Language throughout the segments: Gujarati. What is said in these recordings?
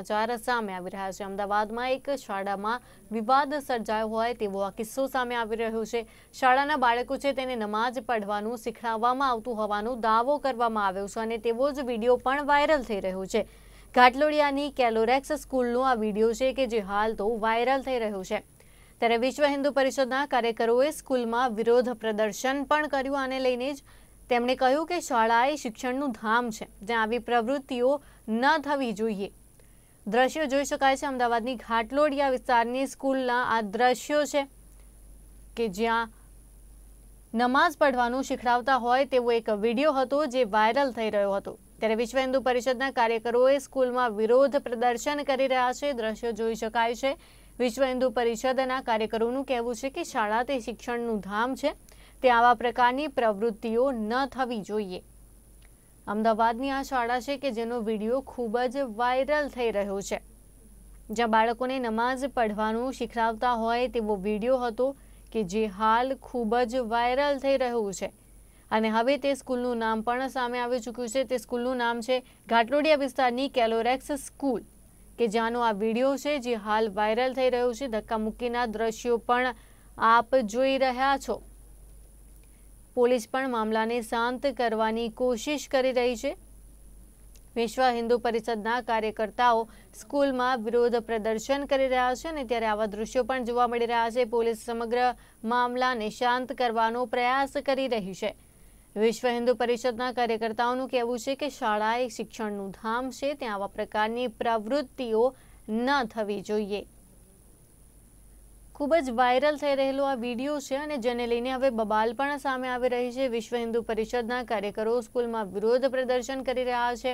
સામે આવી રહ્યા છે અમદાવાદમાં એક શાળામાં વિવાદ સર્જાયો હોય તેવો આ કિસ્સો સામે આવી રહ્યો છે શાળાના બાળકો છે તેને નમાઝ પઢવાનું શીખડાવવામાં આવતું હોવાનું દાવો કરવામાં આવ્યો છે અને તેવો જ વિડીયો પણ વાયરલ થઈ રહ્યો છે ઘાટલોડિયાની કેલોરેક્સ સ્કૂલનો આ વિડીયો છે કે જે હાલ તો વાયરલ થઈ રહ્યો છે ત્યારે વિશ્વ હિન્દુ પરિષદના કાર્યકરોએ સ્કૂલમાં વિરોધ પ્રદર્શન પણ કર્યું આને લઈને જ તેમણે કહ્યું કે શાળાએ શિક્ષણનું ધામ છે જ્યાં આવી પ્રવૃત્તિઓ ન થવી જોઈએ દ્રશ્યો જોઈ શકાય છે અમદાવાદની ઘાટલોડિયા વિસ્તારની સ્કૂલના આ દ્રશ્યો છે કે જ્યાં નમાઝ પઢવાનું શીખડાવતા હોય તેવો એક વિડીયો હતો જે વાયરલ થઈ રહ્યો હતો ત્યારે વિશ્વ હિન્દુ પરિષદના કાર્યકરોએ સ્કૂલમાં વિરોધ પ્રદર્શન કરી રહ્યા છે દ્રશ્યો જોઈ શકાય છે વિશ્વ હિન્દુ પરિષદના કાર્યકરોનું કહેવું છે કે શાળા તે શિક્ષણનું ધામ છે તે આવા પ્રકારની પ્રવૃત્તિઓ ન થવી જોઈએ અમદાવાદની આ શાળા છે કે જેનો વિડીયો ખૂબ જ વાયરલ થઈ રહ્યો છે જ્યાં બાળકોને નમાઝ પઢવાનું શીખડાવતા હોય તેવો વિડીયો હતો કે જે હાલ ખૂબ જ વાયરલ થઈ રહ્યું છે અને હવે તે સ્કૂલનું નામ પણ સામે આવી ચૂક્યું છે તે સ્કૂલનું નામ છે ઘાટલોડિયા વિસ્તારની કેલોરેક્સ સ્કૂલ કે જ્યાંનો આ વિડીયો છે જે હાલ વાયરલ થઈ રહ્યો છે ધક્કા મુક્કીના દ્રશ્યો પણ આપ જોઈ રહ્યા છો પોલીસ પણ મામલાને શાંત કરવાની કોશિશ કરી રહી છે વિશ્વ હિન્દુ પરિષદના કાર્યકર્તાઓ સ્કૂલમાં વિરોધ પ્રદર્શન કરી રહ્યા છે અને ત્યારે આવા દૃશ્યો પણ જોવા મળી રહ્યા છે પોલીસ સમગ્ર મામલાને શાંત કરવાનો પ્રયાસ કરી રહી છે વિશ્વ હિન્દુ પરિષદના કાર્યકર્તાઓનું કહેવું છે કે શાળા એ શિક્ષણનું ધામ છે ત્યાં આવા પ્રકારની પ્રવૃત્તિઓ ન થવી જોઈએ ખૂબ જ વાયરલ થઈ રહેલો આ વિડીયો છે અને જેને લઈને હવે બબાલ પણ સામે આવી રહી છે વિશ્વ હિન્દુ પરિષદના કાર્યકરો સ્કૂલમાં વિરોધ પ્રદર્શન કરી રહ્યા છે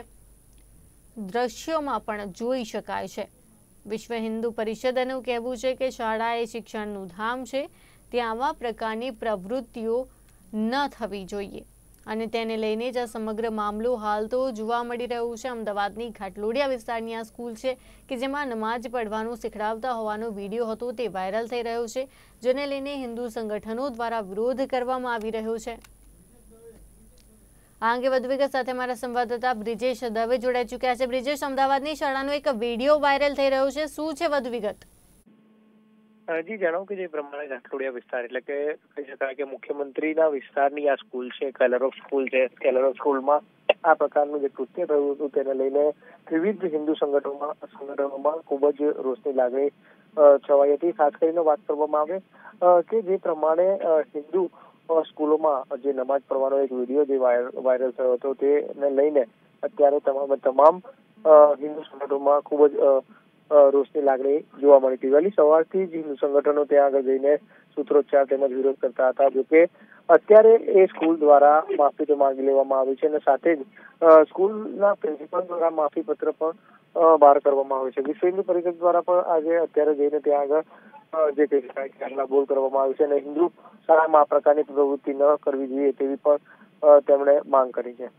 દ્રશ્યોમાં પણ જોઈ શકાય છે વિશ્વ હિન્દુ પરિષદનું કહેવું છે કે શાળા એ શિક્ષણનું ધામ છે ત્યાં આવા પ્રકારની પ્રવૃત્તિઓ ન થવી જોઈએ અને તેને લઈને જ આ સમગ્ર મામલો હાલ તો જોવા મળી રહ્યો છે અમદાવાદની ઘાટલોડિયા વિસ્તારની આ સ્કૂલ છે કે જેમાં નમાજ પડવાનું શીખડાવતા હોવાનો વિડીયો હતો તે વાયરલ થઈ રહ્યો છે જેને લઈને હિન્દુ સંગઠનો દ્વારા વિરોધ કરવામાં આવી રહ્યો છે આ અંગે વધુ વિગત સાથે મારા સંવાદદાતા બ્રિજેશ દવે જોડાઈ ચૂક્યા છે બ્રિજેશ અમદાવાદની શાળાનો એક વિડીયો વાયરલ થઈ રહ્યો છે શું છે વધુ વિગત જી જણાવો કે જે પ્રમાણે ઘાટલોડિયા વિસ્તાર એટલે કે કહી શકાય કે મુખ્યમંત્રીના વિસ્તારની આ સ્કૂલ છે કલર ઓફ સ્કૂલ છે કલર ઓફ સ્કૂલમાં આ પ્રકારનું જે કૃત્ય થયું હતું તેને લઈને વિવિધ હિન્દુ સંગઠનોમાં સંગઠનોમાં ખૂબ જ રોષની લાગણી છવાઈ હતી ખાસ કરીને વાત કરવામાં આવે કે જે પ્રમાણે હિન્દુ સ્કૂલોમાં જે નમાજ પડવાનો એક વિડીયો જે વાયરલ થયો હતો તેને લઈને અત્યારે તમામ તમામ હિન્દુ સંગઠનોમાં ખૂબ જ રોષની લાગણી જોવા મળી હતી વહેલી સવારથી જ હિન્દુ સંગઠનો ત્યાં આગળ જઈને સૂત્રોચ્ચાર તેમજ વિરોધ કરતા હતા જોકે અત્યારે એ સ્કૂલ દ્વારા માફી તો માંગી લેવામાં આવી છે અને સાથે જ સ્કૂલના પ્રિન્સિપલ દ્વારા માફી પત્ર પણ બહાર કરવામાં આવે છે વિશ્વ હિન્દુ પરિષદ દ્વારા પણ આજે અત્યારે જઈને ત્યાં આગળ જે કહી શકાય ત્યારના બોલ કરવામાં આવ્યો છે અને હિન્દુ શાળામાં આ પ્રકારની પ્રવૃત્તિ ન કરવી જોઈએ તેવી પણ તેમણે માંગ કરી છે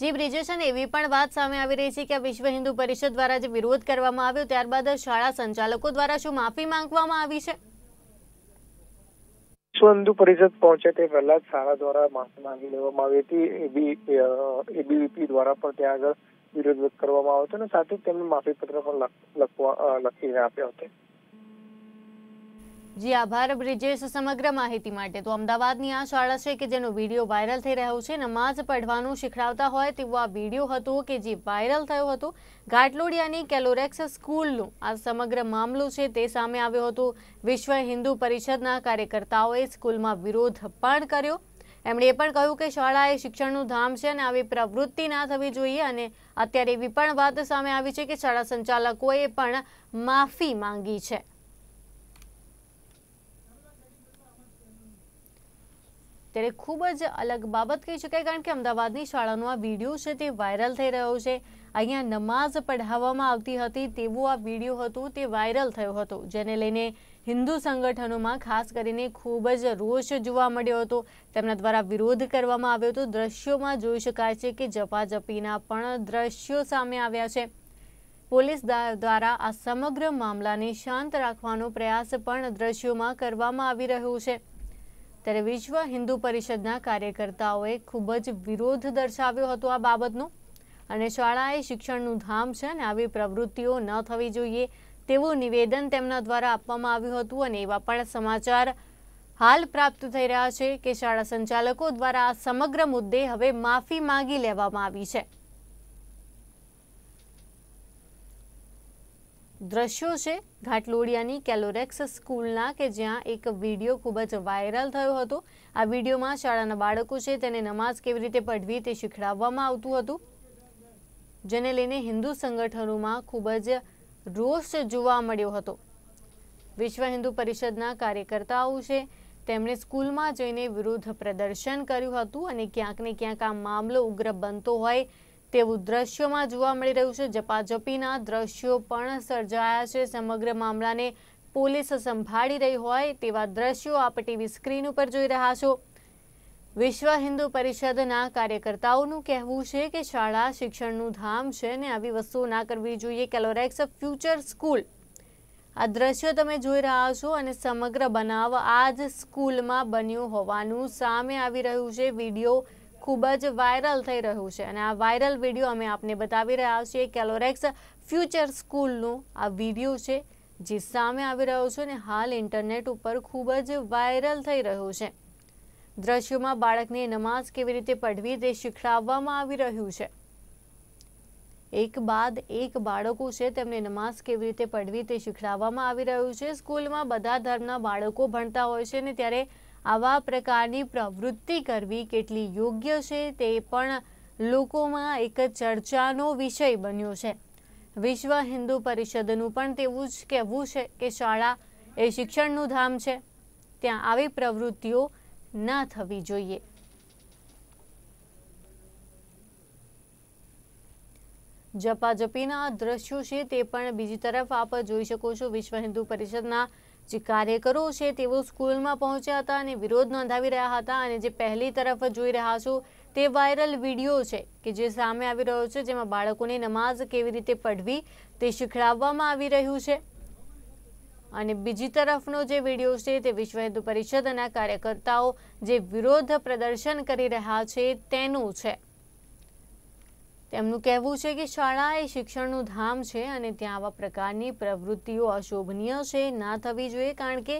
જી બ્રિજેશન એવી પણ વાત સામે આવી રહી છે કે વિશ્વ હિન્દુ પરિષદ દ્વારા જે વિરોધ કરવામાં આવ્યો ત્યારબાદ શાળા સંચાલકો દ્વારા શું માફી માંગવામાં આવી છે વિશ્વ હિન્દુ પરિષદ પહોંચે તે પહેલા જ શાળા દ્વારા માફી માંગી લેવામાં આવી હતી એબીવીપી દ્વારા પણ ત્યાં આગળ વિરોધ કરવામાં આવ્યો હતો અને સાથે જ તેમને માફી પત્ર પણ લખવા લખીને આપ્યો હતો જી આભાર બ્રિજેશ સમગ્ર માહિતી માટે તો અમદાવાદની આ શાળા છે કે જેનો વિડીયો વાયરલ થઈ રહ્યો છે નમાઝ પઢવાનું શીખડાવતા હોય તેવો આ વિડીયો હતો કે જે વાયરલ થયો હતો ઘાટલોડિયાની કેલોરેક્સ સ્કૂલનું આ સમગ્ર મામલો છે તે સામે આવ્યો હતો વિશ્વ હિન્દુ પરિષદના કાર્યકર્તાઓએ સ્કૂલમાં વિરોધ પણ કર્યો એમણે એ પણ કહ્યું કે શાળા એ શિક્ષણનું ધામ છે અને આવી પ્રવૃત્તિ ના થવી જોઈએ અને અત્યારે એવી પણ વાત સામે આવી છે કે શાળા સંચાલકોએ પણ માફી માંગી છે ત્યારે ખૂબ જ અલગ બાબત કહી શકાય કારણ કે અમદાવાદની શાળાનો આ વિડીયો છે તે વાયરલ થઈ રહ્યો છે અહીંયા નમાઝ પઢાવવામાં આવતી હતી તેવું આ વિડીયો હતું તે વાયરલ થયો હતો જેને લઈને હિન્દુ સંગઠનોમાં ખાસ કરીને ખૂબ જ રોષ જોવા મળ્યો હતો તેમના દ્વારા વિરોધ કરવામાં આવ્યો હતો દ્રશ્યોમાં જોઈ શકાય છે કે જપાજપીના પણ દ્રશ્યો સામે આવ્યા છે પોલીસ દ્વારા આ સમગ્ર મામલાને શાંત રાખવાનો પ્રયાસ પણ દ્રશ્યોમાં કરવામાં આવી રહ્યો છે ત્યારે વિશ્વ હિન્દુ પરિષદના કાર્યકર્તાઓએ ખૂબ જ વિરોધ દર્શાવ્યો હતો આ બાબતનો અને શાળાએ શિક્ષણનું ધામ છે અને આવી પ્રવૃત્તિઓ ન થવી જોઈએ તેવું નિવેદન તેમના દ્વારા આપવામાં આવ્યું હતું અને એવા પણ સમાચાર હાલ પ્રાપ્ત થઈ રહ્યા છે કે શાળા સંચાલકો દ્વારા આ સમગ્ર મુદ્દે હવે માફી માંગી લેવામાં આવી છે દ્રશ્યો છે ઘાટલોડિયાની કેલોરેક્સ સ્કૂલના કે જ્યાં એક વિડીયો ખૂબ જ વાયરલ થયો હતો આ વિડીયોમાં શાળાના બાળકો છે તેને નમાઝ કેવી રીતે પઢવી તે શીખડાવવામાં આવતું હતું જેને લઈને હિન્દુ સંગઠનોમાં ખૂબ જ રોષ જોવા મળ્યો હતો વિશ્વ હિન્દુ પરિષદના કાર્યકર્તાઓ છે તેમણે સ્કૂલમાં જઈને વિરોધ પ્રદર્શન કર્યું હતું અને ક્યાંક ને ક્યાંક આ મામલો ઉગ્ર બનતો હોય તેવું દ્રશ્યોમાં જોવા મળી રહ્યું છે જપાજપીના દ્રશ્યો પણ સર્જાયા છે સમગ્ર મામલાને પોલીસ સંભાળી રહી હોય તેવા દ્રશ્યો આપ ટીવી સ્ક્રીન ઉપર જોઈ રહ્યા છો વિશ્વ હિન્દુ પરિષદના કાર્યકર્તાઓનું કહેવું છે કે શાળા શિક્ષણનું ધામ છે ને આવી વસ્તુઓ ના કરવી જોઈએ કેલોરેક્સ ફ્યુચર સ્કૂલ આ દ્રશ્યો તમે જોઈ રહ્યા છો અને સમગ્ર બનાવ આ જ સ્કૂલમાં બન્યું હોવાનું સામે આવી રહ્યું છે વિડીયો ખૂબ જ વાયરલ થઈ રહ્યું છે અને આ વાયરલ વિડીયો અમે આપને બતાવી રહ્યા છીએ કેલોરેક્સ ફ્યુચર સ્કૂલનું આ વિડીયો છે જે સામે આવી રહ્યો છે અને હાલ ઇન્ટરનેટ ઉપર ખૂબ જ વાયરલ થઈ રહ્યું છે દ્રશ્યોમાં બાળકને નમાઝ કેવી રીતે પઢવી તે શીખડાવવામાં આવી રહ્યું છે એક બાદ એક બાળકો છે તેમને નમાઝ કેવી રીતે પડવી તે શીખડાવવામાં આવી રહ્યું છે સ્કૂલમાં બધા ધર્મના બાળકો ભણતા હોય છે ને ત્યારે આવા પ્રકારની પ્રવૃત્તિ કરવી કેટલી યોગ્ય છે તે પણ લોકોમાં એક ચર્ચાનો વિષય બન્યો છે વિશ્વ હિન્દુ પરિષદનું પણ તેવું જ કહેવું છે કે શાળા એ શિક્ષણનું ધામ છે ત્યાં આવી પ્રવૃત્તિઓ ના થવી જોઈએ જપાજપીના દ્રશ્યો છે તે પણ બીજી તરફ આપ જોઈ શકો છો વિશ્વ હિન્દુ પરિષદના જે કાર્યકરો છે તેઓ સ્કૂલમાં પહોંચ્યા હતા અને વિરોધ નોંધાવી રહ્યા હતા અને જે પહેલી તરફ જોઈ રહ્યા છો તે વાયરલ વિડીયો છે કે જે સામે આવી રહ્યો છે જેમાં બાળકોને નમાઝ કેવી રીતે પઢવી તે શીખડાવવામાં આવી રહ્યું છે અને બીજી તરફનો જે વિડીયો છે તે વિશ્વ હિન્દુ પરિષદના કાર્યકર્તાઓ જે વિરોધ પ્રદર્શન કરી રહ્યા છે તેનું છે તેમનું કહેવું છે કે શાળા એ શિક્ષણનું ધામ છે અને ત્યાં આવા પ્રકારની પ્રવૃત્તિઓ અશોભનીય છે ના થવી જોઈએ કારણ કે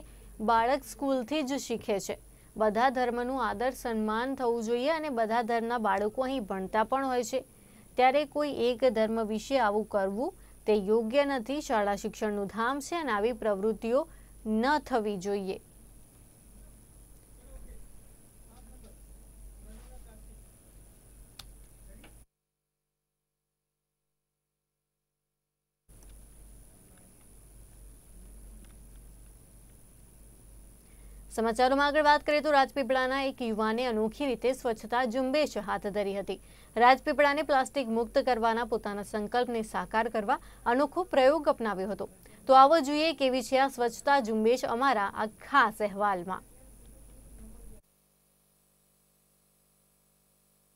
બાળક સ્કૂલથી જ શીખે છે બધા ધર્મનું આદર સન્માન થવું જોઈએ અને બધા ધર્મના બાળકો અહીં ભણતા પણ હોય છે ત્યારે કોઈ એક ધર્મ વિશે આવું કરવું તે યોગ્ય નથી શાળા શિક્ષણનું ધામ છે અને આવી પ્રવૃત્તિઓ ન થવી જોઈએ સમાચારોમાં આગળ વાત કરીએ તો રાજપીપળાના એક યુવાને અનોખી રીતે સ્વચ્છતા ઝુંબેશ હાથ ધરી હતી રાજપીપળાને પ્લાસ્ટિક મુક્ત કરવાના પોતાના સંકલ્પને સાકાર કરવા અનોખો પ્રયોગ અપનાવ્યો હતો તો આવો જોઈએ કેવી છે આ સ્વચ્છતા ઝુંબેશ અમારા આ ખાસ અહેવાલમાં